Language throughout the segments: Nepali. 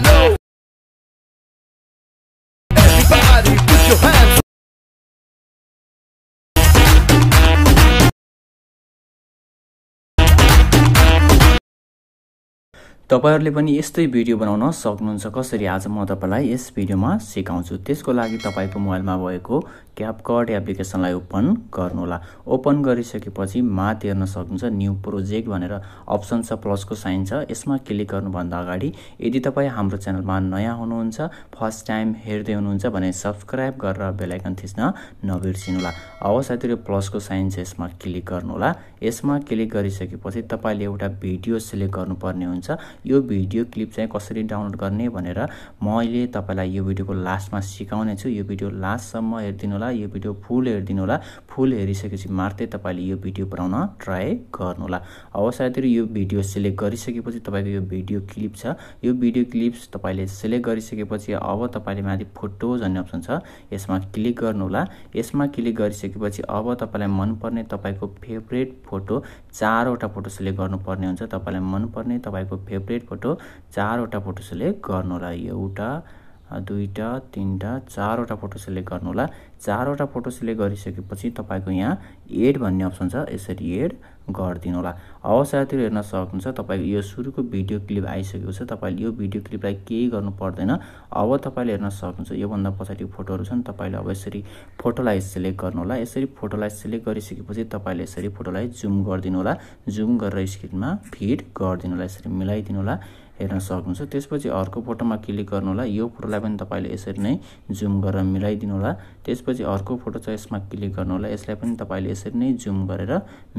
hello तपाईँहरूले पनि यस्तै भिडियो बनाउन सक्नुहुन्छ कसरी आज म तपाईँलाई यस भिडियोमा सिकाउँछु त्यसको लागि तपाईँको मोबाइलमा भएको क्यापकट एप्लिकेसनलाई ओपन गर्नुहोला ओपन गरिसकेपछि माथि हेर्न सक्नुहुन्छ न्यू प्रोजेक्ट भनेर अप्सन छ प्लसको साइन छ यसमा क्लिक गर्नुभन्दा अगाडि यदि तपाईँ हाम्रो च्यानलमा नयाँ हुनुहुन्छ फर्स्ट टाइम हेर्दै हुनुहुन्छ भने सब्सक्राइब गरेर बेलायकन थिच्न नबिर्सिनुहोला अब साथीहरू प्लसको साइन छ यसमा क्लिक गर्नुहोला यसमा क्लिक गरिसकेपछि तपाईँले एउटा भिडियो सिलेक्ट गर्नुपर्ने हुन्छ यो भिडियो क्लिप चाहिँ कसरी डाउनलोड गर्ने भनेर मैले तपाईँलाई यो भिडियोको लास्टमा सिकाउने छु यो भिडियो लास्टसम्म हेरिदिनु होला यो भिडियो फुल हेरिदिनु होला फुल हेरिसकेपछि मात्रै तपाईँले यो भिडियो बनाउन ट्राई होला अब साथीहरू यो भिडियो सेलेक्ट गरिसकेपछि तपाईँको यो भिडियो क्लिप छ यो भिडियो क्लिप्स तपाईँले सेलेक्ट गरिसकेपछि अब तपाईँले माथि फोटो भन्ने अप्सन छ यसमा क्लिक गर्नुहोला यसमा क्लिक गरिसकेपछि अब तपाईँलाई मनपर्ने तपाईँको फेभरेट फोटो चारवटा फोटो सेलेक्ट गर्नुपर्ने हुन्छ तपाईँलाई मनपर्ने तपाईँको फेभरेट फोटो चारवटा फोटो सेलेक्ट होला एउटा दुईवटा तिनवटा चारवटा फोटो सेलेक्ट गर्नुहोला चारवटा फोटो सेलेक्ट गरिसकेपछि तपाईँको यहाँ एड भन्ने अप्सन छ यसरी एड गरिदिनु होला अब साथीहरू हेर्न सक्नुहुन्छ तपाईँको यो सुरुको भिडियो क्लिप आइसकेको छ तपाईँले यो भिडियो क्लिपलाई केही गर्नु पर्दैन अब तपाईँले हेर्न सक्नुहुन्छ योभन्दा पछाडि फोटोहरू छन् तपाईँले अब यसरी फोटोलाई सेलेक्ट गर्नुहोला यसरी फोटोलाई सेलेक्ट गरिसकेपछि तपाईँले यसरी फोटोलाई जुम गरिदिनु होला जुम गरेर स्क्रिनमा फिट गरिदिनु होला यसरी मिलाइदिनु होला हेर्न सक्नुहुन्छ त्यसपछि अर्को फोटोमा क्लिक गर्नुहोला यो फोटोलाई पनि तपाईँले यसरी नै जुम गरेर मिलाइदिनु होला त्यसपछि अर्को फोटो छ यसमा क्लिक गर्नुहोला यसलाई पनि तपाईँले यसरी नै जुम गरेर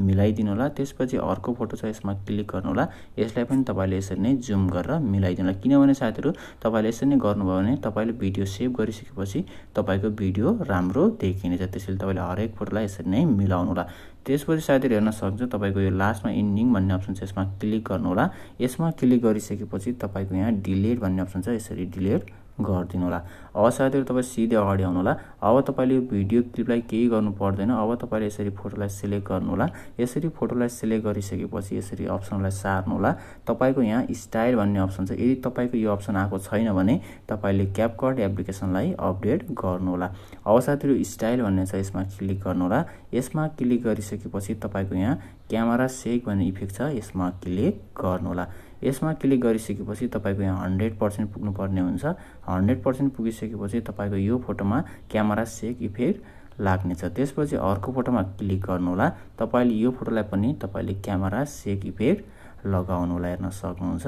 मिलाइदिनु होला त्यसपछि अर्को फोटो छ यसमा क्लिक गर्नुहोला यसलाई पनि तपाईँले यसरी नै जुम गरेर मिलाइदिनु होला किनभने साथीहरू तपाईँले यसरी नै गर्नुभयो भने तपाईँले भिडियो सेभ गरिसकेपछि तपाईँको भिडियो राम्रो देखिनेछ त्यसैले तपाईँले हरेक फोटोलाई यसरी नै मिलाउनु होला त्यसपछि साथीहरू हेर्न सक्छ तपाईँको यो लास्टमा इन्डिङ भन्ने अप्सन छ यसमा क्लिक गर्नु होला यसमा क्लिक गरिसकेपछि तपाईँको यहाँ डिलेट भन्ने अप्सन छ यसरी डिलेट गरिदिनु होला अब साथीहरू तपाईँ सिधै अगाडि आउनु होला अब तपाईँले भिडियो क्लिपलाई केही गर्नु पर्दैन अब तपाईँले यसरी फोटोलाई सेलेक्ट गर्नुहोला यसरी फोटोलाई सेलेक्ट गरिसकेपछि यसरी अप्सनलाई सार्नुहोला तपाईँको यहाँ स्टाइल भन्ने अप्सन छ यदि तपाईँको यो अप्सन आएको छैन भने तपाईँले क्यापकट एप्लिकेसनलाई अपडेट गर्नुहोला अब साथीहरू स्टाइल भन्ने छ यसमा क्लिक गर्नुहोला यसमा क्लिक गरिसकेपछि तपाईँको यहाँ क्यामेरा सेक भन्ने इफेक्ट छ यसमा क्लिक गर्नुहोला यसमा क्लिक गरिसकेपछि तपाईँको यहाँ हन्ड्रेड पर्सेन्ट पुग्नुपर्ने हुन्छ हन्ड्रेड पर्सेन्ट पुगिसकेपछि तपाईँको यो फोटोमा क्यामेरा सेक इफेक्ट लाग्नेछ त्यसपछि अर्को फोटोमा क्लिक गर्नुहोला तपाईँले यो फोटोलाई पनि तपाईँले क्यामेरा सेक इफेक्ट लगाउनु होला हेर्न सक्नुहुन्छ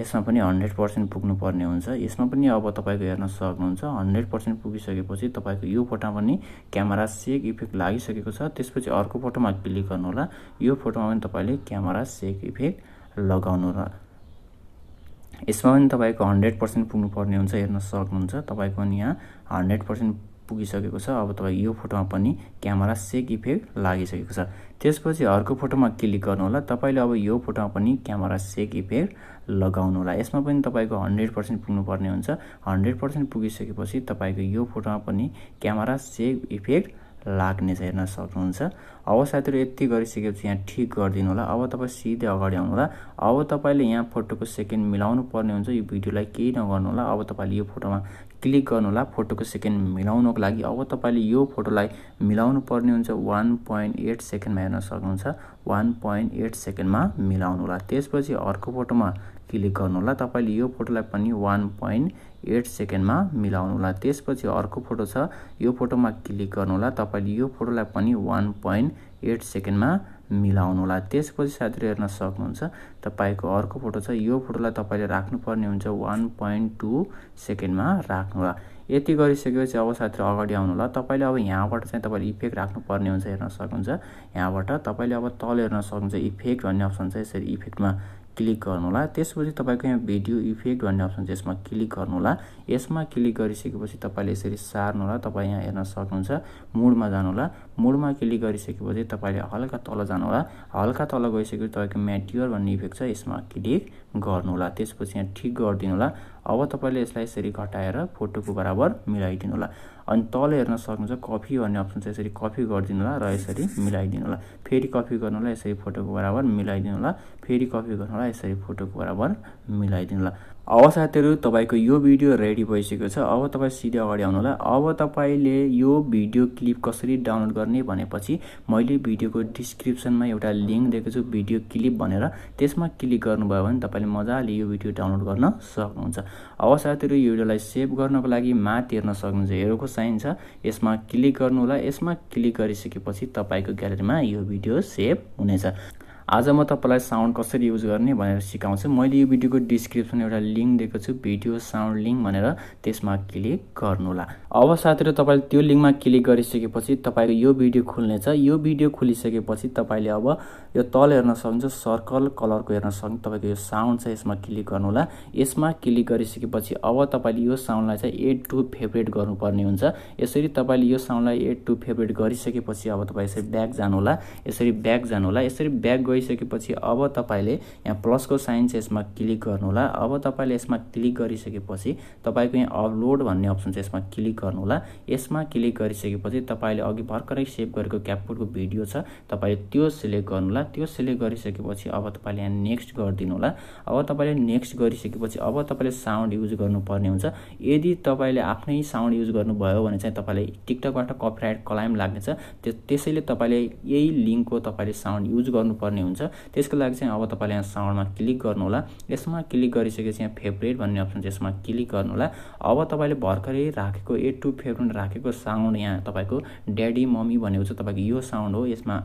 यसमा पनि हन्ड्रेड पर्सेन्ट पुग्नुपर्ने हुन्छ यसमा पनि अब तपाईँको हेर्न सक्नुहुन्छ हन्ड्रेड पर्सेन्ट पुगिसकेपछि तपाईँको यो फोटोमा पनि क्यामेरा सेक इफेक्ट लागिसकेको छ त्यसपछि अर्को फोटोमा क्लिक गर्नुहोला यो फोटोमा पनि तपाईँले क्यामेरा सेक इफेक्ट लगाउनु र यसमा पनि तपाईँको हन्ड्रेड पर्सेन्ट पुग्नुपर्ने हुन्छ हेर्न सक्नुहुन्छ तपाईँको पनि यहाँ हन्ड्रेड पर्सेन्ट पुगिसकेको छ अब तपाईँ यो फोटोमा पनि क्यामेरा सेक इफेक्ट लागिसकेको छ त्यसपछि अर्को फोटोमा क्लिक गर्नु होला तपाईँले अब यो फोटोमा पनि क्यामेरा सेक इफेक्ट लगाउनु होला यसमा पनि तपाईँको हन्ड्रेड पर्सेन्ट पुग्नुपर्ने हुन्छ हन्ड्रेड पर्सेन्ट पुगिसकेपछि तपाईँको यो फोटोमा पनि क्यामेरा सेक इफेक्ट लाग्नेछ हेर्न सक्नुहुन्छ अब साथीहरू यति गरिसकेपछि यहाँ ठिक गरिदिनु होला अब तपाईँ सिधै अगाडि आउनु अब तपाईँले यहाँ फोटोको सेकेन्ड मिलाउनु पर्ने हुन्छ यो भिडियोलाई केही नगर्नु होला अब तपाईँले यो फोटोमा क्लिक गर्नु होला फोटोको सेकेन्ड मिलाउनुको लागि अब तपाईँले यो फोटोलाई मिलाउनु पर्ने हुन्छ वान पोइन्ट एट सेकेन्डमा हेर्न सक्नुहुन्छ वान पोइन्ट एट सेकेन्डमा मिलाउनु होला त्यसपछि अर्को फोटोमा क्लिक गर्नु होला तपाईँले यो फोटोलाई पनि वान पोइन्ट एट सेकेन्डमा मिलाउनु होला त्यसपछि अर्को फोटो छ यो फोटोमा क्लिक गर्नु होला तपाईँले यो फोटोलाई पनि वान पोइन्ट एट सेकेन्डमा मिलाउनु होला त्यसपछि साथीहरू हेर्न सक्नुहुन्छ तपाईँको अर्को फोटो छ यो फोटोलाई तपाईँले राख्नुपर्ने हुन्छ वान पोइन्ट टू सेकेन्डमा राख्नु होला यति गरिसकेपछि अब साथीहरू अगाडि आउनु होला तपाईँले अब यहाँबाट चाहिँ तपाईँले इफेक्ट राख्नुपर्ने हुन्छ हेर्न सक्नुहुन्छ यहाँबाट तपाईँले अब तल हेर्न सक्नुहुन्छ इफेक्ट भन्ने अप्सन छ यसरी इफेक्टमा क्लिक गर्नु होला त्यसपछि तपाईँको यहाँ भिडियो इफेक्ट भन्ने अप्सन छ यसमा क्लिक गर्नु होला यसमा क्लिक गरिसकेपछि तपाईँले यसरी सार्नु होला तपाईँ यहाँ हेर्न सक्नुहुन्छ मुडमा जानु होला मुडमा क्लिक गरिसकेपछि तपाईँले हल्का तल जानु होला हल्का तल गइसकेपछि तपाईँको म्याटियर भन्ने इफेक्ट छ यसमा क्लिक गर्नु होला त्यसपछि यहाँ ठिक होला अब तपाईँले यसलाई यसरी घटाएर फोटोको बराबर मिलाइदिनु होला अनि तल हेर्न सक्नुहुन्छ कफी भन्ने अप्सन छ यसरी कफी गरिदिनु होला र यसरी मिलाइदिनु होला फेरि कफी गर्नु होला यसरी फोटोको बराबर मिलाइदिनु होला फेरि कफी गर्नु होला यसरी फोटोको बराबर मिलाइदिनु होला अब साथीहरू तपाईँको यो भिडियो रेडी भइसकेको छ अब तपाईँ सिधै अगाडि आउनु होला अब तपाईँले यो भिडियो क्लिप कसरी डाउनलोड गर्ने भनेपछि मैले भिडियोको डिस्क्रिप्सनमा एउटा लिङ्क दिएको छु भिडियो क्लिप भनेर त्यसमा क्लिक गर्नुभयो भने तपाईँले मजाले यो भिडियो डाउनलोड गर्न सक्नुहुन्छ अब साथीहरू यो भिडियोलाई सेभ गर्नको लागि माथि हेर्न सक्नुहुन्छ हेरोको साइन छ यसमा क्लिक गर्नुहोला यसमा क्लिक गरिसकेपछि तपाईँको ग्यालेरीमा यो भिडियो सेभ हुनेछ आज म तपाईँलाई साउन्ड कसरी युज गर्ने भनेर सिकाउँछु मैले यो भिडियोको डिस्क्रिप्सन एउटा लिङ्क दिएको छु भिडियो साउन्ड लिङ्क भनेर त्यसमा क्लिक गर्नुहोला अब साथीहरू तपाईँले त्यो लिङ्कमा क्लिक गरिसकेपछि तपाईँको यो भिडियो खुल्नेछ यो भिडियो खुलिसकेपछि तपाईँले अब यो तल हेर्न सक्नुहुन्छ सर्कल कलरको हेर्न सक्नु तपाईँको यो साउन्ड छ यसमा क्लिक गर्नुहोला यसमा क्लिक गरिसकेपछि अब तपाईँले यो साउन्डलाई चाहिँ एड टु फेभरेट गर्नुपर्ने हुन्छ यसरी तपाईँले यो साउन्डलाई एड टु फेभरेट गरिसकेपछि अब तपाईँ यसरी ब्याक जानुहोला यसरी ब्याक जानुहोला यसरी ब्याक गइसकेपछि अब तपाईँले यहाँ प्लसको साइन चाहिँ यसमा क्लिक गर्नुहोला अब तपाईँले यसमा क्लिक गरिसकेपछि तपाईँको यहाँ अपलोड भन्ने अप्सन चाहिँ यसमा क्लिक गर्नुहोला यसमा क्लिक गरिसकेपछि तपाईँले अघि भर्खरै सेभ गरेको क्यापकोडको भिडियो छ तपाईँले त्यो सिलेक्ट गर्नुहोला त्यो सिलेक्ट गरिसकेपछि अब तपाईँले यहाँ नेक्स्ट गरिदिनु होला अब तपाईँले नेक्स्ट गरिसकेपछि अब तपाईँले साउन्ड युज गर्नुपर्ने हुन्छ यदि तपाईँले आफ्नै साउन्ड युज गर्नुभयो भने चाहिँ तपाईँले टिकटकबाट कपिराइट क्लाइम लाग्नेछ त्यसैले तपाईँले यही लिङ्कको तपाईँले साउन्ड युज गर्नुपर्ने भन्ने हुन्छ त्यसको लागि चाहिँ अब तपाईँले यहाँ साउन्डमा क्लिक गर्नुहोला यसमा क्लिक गरिसकेपछि यहाँ फेभरेट भन्ने अप्सन छ यसमा क्लिक गर्नुहोला अब तपाईँले भर्खरै राखेको ए टु फेभरेट राखेको साउन्ड यहाँ तपाईँको ड्याडी मम्मी भनेको चाहिँ तपाईँको यो साउन्ड हो यसमा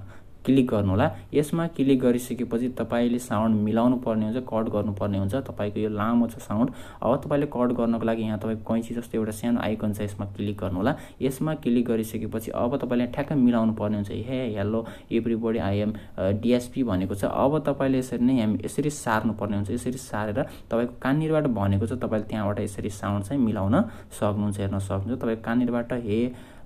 क्लिक गर्नुहोला यसमा क्लिक गरिसकेपछि तपाईँले साउन्ड मिलाउनु पर्ने हुन्छ कट गर्नुपर्ने हुन्छ तपाईँको यो लामो छ साउन्ड अब तपाईँले कट गर्नको लागि यहाँ तपाईँको कैँची जस्तो एउटा सानो आइकन छ यसमा क्लिक गर्नुहोला यसमा क्लिक गरिसकेपछि अब तपाईँले ठ्याक्कै मिलाउनु पर्ने हुन्छ hey hello everybody I'm DSP भनेको छ अब तपाईँले यसरी नै हामी यसरी सार्नुपर्ने हुन्छ यसरी सारेर तपाईँको कानिरबाट भनेको छ तपाईँले त्यहाँबाट यसरी साउन्ड चाहिँ मिलाउन सक्नुहुन्छ हेर्न सक्नुहुन्छ तपाईँको कानिरबाट हे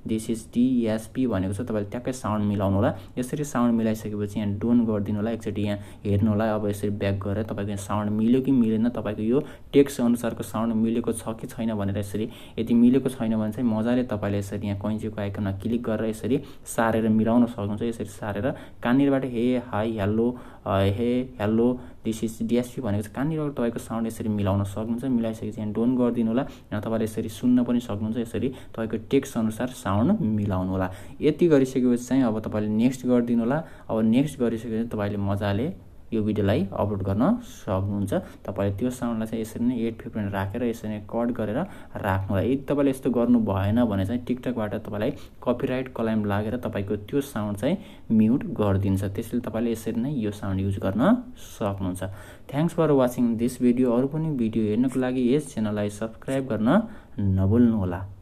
दिस इज डिएसपी भनेको छ तपाईँले ट्याक्कै साउन्ड मिलाउनु होला यसरी साउन्ड मिलाइसकेपछि यहाँ डोन गरिदिनु होला एकचोटि यहाँ हेर्नु होला अब यसरी ब्याक गरेर तपाईँको यहाँ साउन्ड मिल्यो कि मिलेन तपाईँको यो टेक्स अनुसारको साउन्ड मिलेको छ कि छैन भनेर यसरी यदि मिलेको छैन भने चाहिँ मजाले तपाईँले यसरी यहाँ कैँचीको आइकनमा क्लिक गरेर यसरी सारेर मिलाउन सक्नुहुन्छ यसरी सारेर कहाँनिरबाट hey hi hello hey hello this is DSP भनेको चाहिँ कहाँनिर तपाईँको साउन्ड यसरी मिलाउन सक्नुहुन्छ मिलाइसकेपछि यहाँ डोन गरिदिनु होला यहाँ तपाईँले यसरी सुन्न पनि सक्नुहुन्छ यसरी तपाईँको टेक्स्ट अनुसार साउन्ड मिलाउनु होला यति गरिसकेपछि चाहिँ अब तपाईँले नेक्स्ट गरिदिनु होला अब नेक्स्ट गरिसकेपछि तपाईँले मजाले यो भिडियोलाई अपलोड गर्न सक्नुहुन्छ तपाईँले त्यो साउन्डलाई चाहिँ यसरी नै एट फिफ्टिन राखेर यसरी नै कट गरेर होला यदि तपाईँले यस्तो गर्नु भएन भने चाहिँ टिकटकबाट तपाईँलाई कपिराइट कलाइम लागेर तपाईँको त्यो साउन्ड चाहिँ म्युट गरिदिन्छ त्यसैले तपाईँले यसरी नै यो साउन्ड युज गर्न सक्नुहुन्छ thanks for watching this video अरू पनि भिडियो हेर्नुको लागि यस च्यानललाई सब्सक्राइब गर्न नभुल्नुहोला